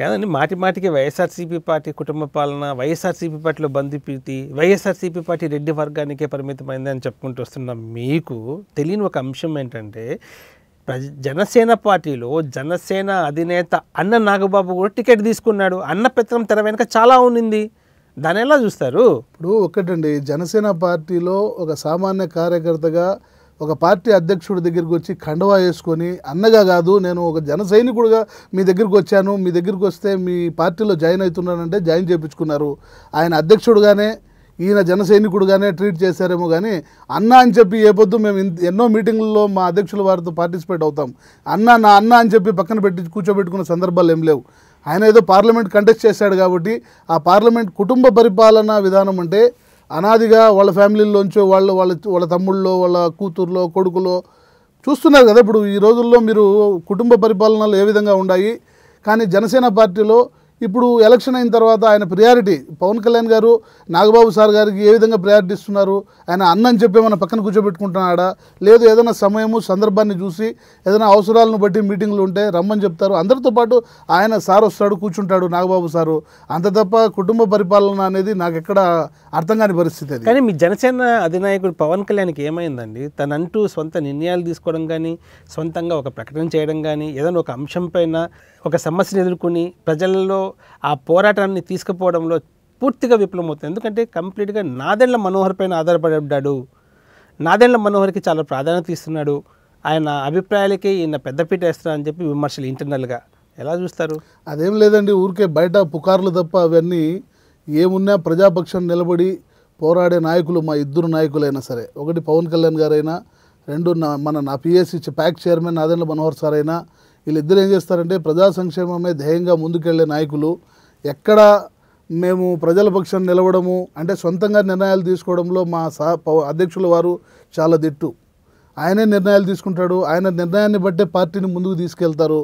కాదండి మాటి మాటికి వైఎస్ఆర్సీపీ పార్టీ కుటుంబ పాలన వైఎస్ఆర్సీపీ పార్టీలో బందిపీతి వైఎస్ఆర్సీపీ పార్టీ రెడ్డి వర్గానికే పరిమితమైంది అని చెప్పుకుంటూ వస్తున్న మీకు తెలియని ఒక అంశం ఏంటంటే జనసేన పార్టీలో జనసేన అధినేత అన్న నాగబాబు కూడా టికెట్ తీసుకున్నాడు అన్న పెత్తనం తెర వెనుక చాలా ఉన్నింది దాని ఎలా చూస్తారు ఇప్పుడు ఒకటండి జనసేన పార్టీలో ఒక సామాన్య కార్యకర్తగా ఒక పార్టీ అధ్యక్షుడి దగ్గరికి వచ్చి ఖండవా వేసుకొని అన్నగా కాదు నేను ఒక జన సైనికుడుగా మీ దగ్గరికి వచ్చాను మీ దగ్గరికి వస్తే మీ పార్టీలో జాయిన్ అవుతున్నానంటే జాయిన్ చేయించుకున్నారు ఆయన అధ్యక్షుడుగానే ఈయన జన సైనికుడుగానే ట్రీట్ చేశారేమో కానీ అన్న అని చెప్పి ఏ పొద్దు మేము ఎన్నో మీటింగుల్లో మా అధ్యక్షుల వారితో పార్టిసిపేట్ అవుతాం అన్న నా అన్న అని చెప్పి పక్కన పెట్టి కూర్చోబెట్టుకున్న సందర్భాలు ఏం లేవు ఆయన ఏదో పార్లమెంట్ కంటెస్ట్ చేశాడు కాబట్టి ఆ పార్లమెంట్ కుటుంబ పరిపాలనా విధానం అంటే అనాదిగా వాళ్ళ ఫ్యామిలీల్లోంచో వాళ్ళు వాళ్ళ వాళ్ళ తమ్ముళ్ళో వాళ్ళ కూతుర్లో కొడుకులో చూస్తున్నారు కదా ఇప్పుడు ఈ రోజుల్లో మీరు కుటుంబ పరిపాలనలు ఏ విధంగా ఉన్నాయి కానీ జనసేన పార్టీలో ఇప్పుడు ఎలక్షన్ అయిన తర్వాత ఆయన ప్రియారిటీ పవన్ కళ్యాణ్ గారు నాగబాబు సార్ గారికి ఏ విధంగా ప్రియారిటీ ఇస్తున్నారు ఆయన అన్నని చెప్పి మన పక్కన కూర్చోబెట్టుకుంటున్నాడా లేదు ఏదైనా సమయము సందర్భాన్ని చూసి ఏదైనా అవసరాలను బట్టి మీటింగ్లు ఉంటే రమ్మని చెప్తారు అందరితో పాటు ఆయన సార్ వస్తాడు కూర్చుంటాడు నాగబాబు సారు అంత తప్ప కుటుంబ పరిపాలన అనేది నాకు ఎక్కడ అర్థం కాని పరిస్థితి అది కానీ మీ జనసేన అధినాయకుడు పవన్ కళ్యాణ్కి ఏమైందండి తనంటూ సొంత నిర్ణయాలు తీసుకోవడం కానీ సొంతంగా ఒక ప్రకటన చేయడం కానీ ఏదైనా ఒక అంశం ఒక సమస్యను ఎదుర్కొని ప్రజల్లో ఆ పోరాటాన్ని తీసుకుపోవడంలో పూర్తిగా విఫలమవుతుంది ఎందుకంటే కంప్లీట్గా నాదెండ్ల మనోహర్ పైన ఆధారపడ్డాడు నాదెండ్ల మనోహర్కి చాలా ప్రాధాన్యత ఇస్తున్నాడు ఆయన అభిప్రాయాలకి ఈయన పెద్దపీట అని చెప్పి విమర్శలు ఇంటర్నల్గా ఎలా చూస్తారు అదేం లేదండి ఊరికే బయట పుకార్లు తప్ప అవన్నీ ఏమున్నా ప్రజాపక్షం నిలబడి పోరాడే నాయకులు మా ఇద్దరు నాయకులైనా సరే ఒకటి పవన్ కళ్యాణ్ గారైనా రెండు మన నా PSC PAC chairman Nadendla Manohar sir అయినా వీళ్ళిద్దరు ఏం చేస్తారంటే ప్రజా సంక్షేమమే ధ్యేయంగా ముందుకెళ్లే నాయకులు ఎక్కడ మేము ప్రజల పక్షం నిలవడము అంటే సొంతంగా నిర్ణయాలు తీసుకోవడంలో మా సహ అధ్యక్షుల వారు చాలా దిట్టు ఆయనే నిర్ణయాలు తీసుకుంటాడు ఆయన నిర్ణయాన్ని బట్టే పార్టీని ముందుకు తీసుకెళ్తారు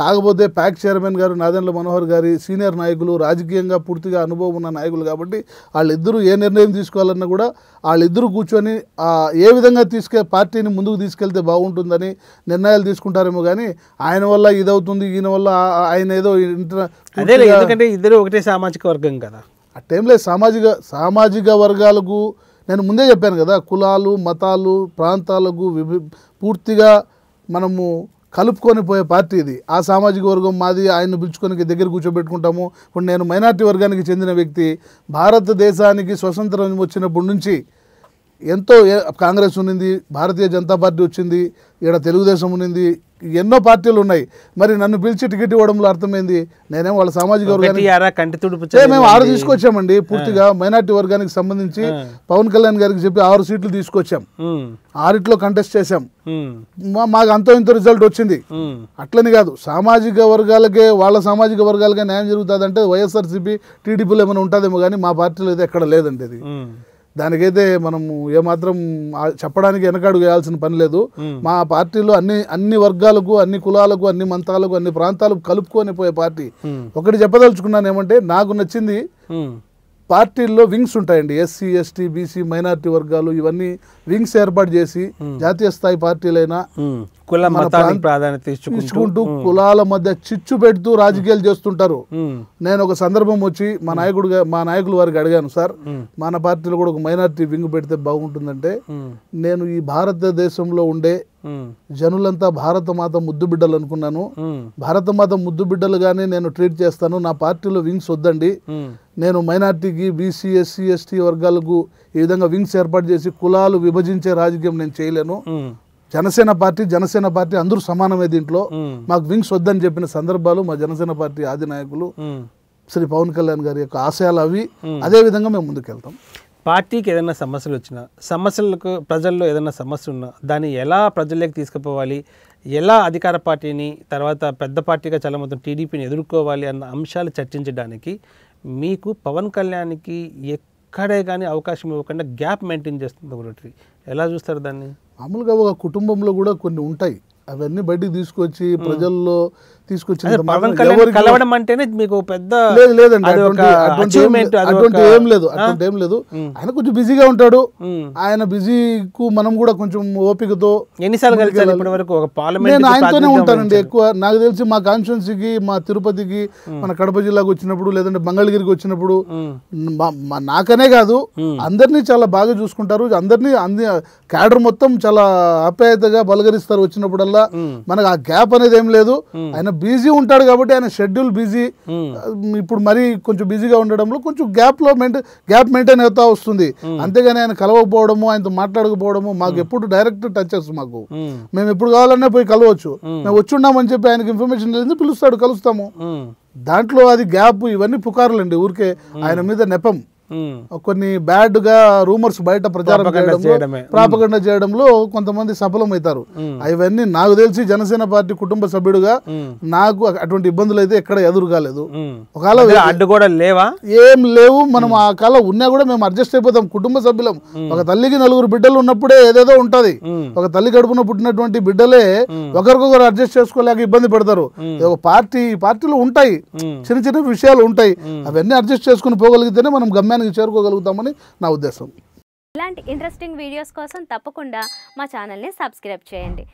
కాకపోతే ప్యాక్ చైర్మన్ గారు నాదెండ్ల మనోహర్ గారి సీనియర్ నాయకులు రాజకీయంగా పూర్తిగా అనుభవం ఉన్న నాయకులు కాబట్టి వాళ్ళిద్దరూ ఏ నిర్ణయం తీసుకోవాలన్నా కూడా వాళ్ళిద్దరూ కూర్చొని ఏ విధంగా తీసుకె పార్టీని ముందుకు తీసుకెళ్తే బాగుంటుందని నిర్ణయాలు తీసుకుంటారేమో కానీ ఆయన వల్ల ఇదవుతుంది ఈయన వల్ల ఆయన ఏదో ఎందుకంటే ఇద్దరు ఒకటే సామాజిక వర్గం కదా ఆ టైంలో సామాజిక సామాజిక వర్గాలకు నేను ముందే చెప్పాను కదా కులాలు మతాలు ప్రాంతాలకు పూర్తిగా మనము కలుపుకొని పోయే పార్టీ ఇది ఆ సామాజిక వర్గం మాది ఆయన్ని పిలుచుకొని దగ్గర కూర్చోబెట్టుకుంటాము ఇప్పుడు నేను మైనార్టీ వర్గానికి చెందిన వ్యక్తి భారతదేశానికి స్వతంత్రం వచ్చినప్పటి నుంచి ఎంతో కాంగ్రెస్ ఉన్నింది భారతీయ జనతా పార్టీ వచ్చింది ఇక్కడ తెలుగుదేశం ఉన్నింది ఎన్నో పార్టీలు ఉన్నాయి మరి నన్ను పిలిచి టికెట్ ఇవ్వడంలో అర్థమైంది నేనేం వాళ్ళ సామాజిక వర్గానికి మేము ఆరు తీసుకొచ్చామండి పూర్తిగా మైనార్టీ వర్గానికి సంబంధించి పవన్ కళ్యాణ్ గారికి చెప్పి ఆరు సీట్లు తీసుకొచ్చాం ఆరిట్లో కంటెస్ట్ చేశాం మాకు అంత ఇంత రిజల్ట్ వచ్చింది అట్లని కాదు సామాజిక వర్గాలకే వాళ్ళ సామాజిక వర్గాలకే న్యాయం జరుగుతుంది అంటే వైఎస్ఆర్సీపీ టీడీపీలో ఏమైనా ఉంటుందేమో కానీ మా పార్టీలో అయితే ఎక్కడ లేదండి అది దానికైతే మనం ఏమాత్రం చెప్పడానికి వెనకాడు వేయాల్సిన పని లేదు మా పార్టీలో అన్ని అన్ని వర్గాలకు అన్ని కులాలకు అన్ని మంతాలకు అన్ని ప్రాంతాలకు కలుపుకొని పోయే పార్టీ ఒకటి చెప్పదలుచుకున్నాను ఏమంటే నాకు నచ్చింది పార్టీల్లో వింగ్స్ ఉంటాయండి ఎస్సీ ఎస్టీ బీసీ మైనార్టీ వర్గాలు ఇవన్నీ వింగ్స్ ఏర్పాటు చేసి జాతీయ స్థాయి పార్టీలైనా కుల ప్రాధాన్యత ఇచ్చుకుంటూ కులాల మధ్య చిచ్చు పెడుతూ రాజకీయాలు చేస్తుంటారు నేను ఒక సందర్భం వచ్చి మా నాయకుడు మా నాయకుల వారికి అడిగాను సార్ మన పార్టీలో కూడా ఒక మైనార్టీ వింగ్ పెడితే బాగుంటుందంటే నేను ఈ భారతదేశంలో ఉండే జనులంతా భారతమాత ముద్దు బిడ్డలు అనుకున్నాను భారతమాత ముద్దు బిడ్డలుగానే నేను ట్రీట్ చేస్తాను నా పార్టీలో వింగ్స్ వద్దండి నేను మైనార్టీకి బీసీ ఎస్సీ ఎస్టీ వర్గాలకు ఈ విధంగా వింగ్స్ ఏర్పాటు చేసి కులాలు విభజించే రాజకీయం నేను చేయలేను జనసేన పార్టీ జనసేన పార్టీ అందరూ సమానమే దీంట్లో మాకు వింగ్స్ వద్దని చెప్పిన సందర్భాలు మా జనసేన పార్టీ ఆది నాయకులు శ్రీ పవన్ కళ్యాణ్ గారి యొక్క ఆశయాలు అవి అదే విధంగా మేము ముందుకెళ్తాం పార్టీకి ఏదైనా సమస్యలు వచ్చినా సమస్యలకు ప్రజల్లో ఏదైనా సమస్య ఉన్నా దాన్ని ఎలా ప్రజల్లోకి తీసుకుపోవాలి ఎలా అధికార పార్టీని తర్వాత పెద్ద పార్టీగా చాలా మొత్తం టీడీపీని ఎదుర్కోవాలి అన్న అంశాలు చర్చించడానికి మీకు పవన్ కళ్యాణ్కి ఎక్కడే కానీ అవకాశం ఇవ్వకుండా గ్యాప్ మెయింటైన్ చేస్తుంది ఒకటి ఎలా చూస్తారు దాన్ని మామూలుగా ఒక కుటుంబంలో కూడా కొన్ని ఉంటాయి అవన్నీ బయటికి తీసుకొచ్చి ప్రజల్లో తీసుకొచ్చిన లేదండి అటువంటి ఏం లేదు ఏం లేదు ఆయన కొంచెం బిజీగా ఉంటాడు ఆయన బిజీకు మనం కూడా కొంచెం ఓపికతో నేను ఆయనతోనే ఉంటానండి ఎక్కువ నాకు తెలిసి మా కాన్స్టిట్యున్సీకి మా తిరుపతికి మన కడప జిల్లాకు వచ్చినప్పుడు లేదంటే బంగాళగిరికి వచ్చినప్పుడు నాకనే కాదు అందరినీ చాలా బాగా చూసుకుంటారు అందరినీ అన్ని క్యాడర్ మొత్తం చాలా ఆప్యాయతగా బలగరిస్తారు వచ్చినప్పుడల్లా వల్ల మనకు ఆ గ్యాప్ అనేది ఏం లేదు ఆయన బిజీ ఉంటాడు కాబట్టి ఆయన షెడ్యూల్ బిజీ ఇప్పుడు మరీ కొంచెం బిజీగా ఉండడంలో కొంచెం లో మెయింటైన్ గ్యాప్ మెయింటైన్ అవుతా వస్తుంది అంతేగాని ఆయన కలవకపోవడము ఆయనతో మాట్లాడకపోవడము మాకు ఎప్పుడు డైరెక్ట్ టచెస్ మాకు మేము ఎప్పుడు కావాలన్నా పోయి కలవచ్చు మేము వచ్చున్నామని చెప్పి ఆయనకి ఇన్ఫర్మేషన్ లేదు పిలుస్తాడు కలుస్తాము దాంట్లో అది గ్యాప్ ఇవన్నీ అండి ఊరికే ఆయన మీద నెపం కొన్ని బ్యాడ్ గా రూమర్స్ బయట ప్రచారం చేయడంలో చేయడంలో కొంతమంది సఫలమవుతారు అవన్నీ నాకు తెలిసి జనసేన పార్టీ కుటుంబ సభ్యుడుగా నాకు అటువంటి ఇబ్బందులు అయితే ఎక్కడ ఎదురు కాలేదు ఒకవేళ అడ్డు కూడా లేవా ఏం లేవు మనం ఆ కాలం ఉన్నా కూడా మేము అడ్జస్ట్ అయిపోతాం కుటుంబ సభ్యులం ఒక తల్లికి నలుగురు బిడ్డలు ఉన్నప్పుడే ఏదేదో ఉంటది ఒక తల్లి గడుపున పుట్టినటువంటి బిడ్డలే ఒకరికొకరు అడ్జస్ట్ చేసుకోలేక ఇబ్బంది పెడతారు ఒక పార్టీ పార్టీలు ఉంటాయి చిన్న చిన్న విషయాలు ఉంటాయి అవన్నీ అడ్జస్ట్ చేసుకుని పోగలిగితేనే మనం గమ్యాన్ని లక్ష్యానికి చేరుకోగలుగుతామని నా ఉద్దేశం ఇలాంటి ఇంట్రెస్టింగ్ వీడియోస్ కోసం తప్పకుండా మా ఛానల్ని సబ్స్క్రైబ్ చేయండి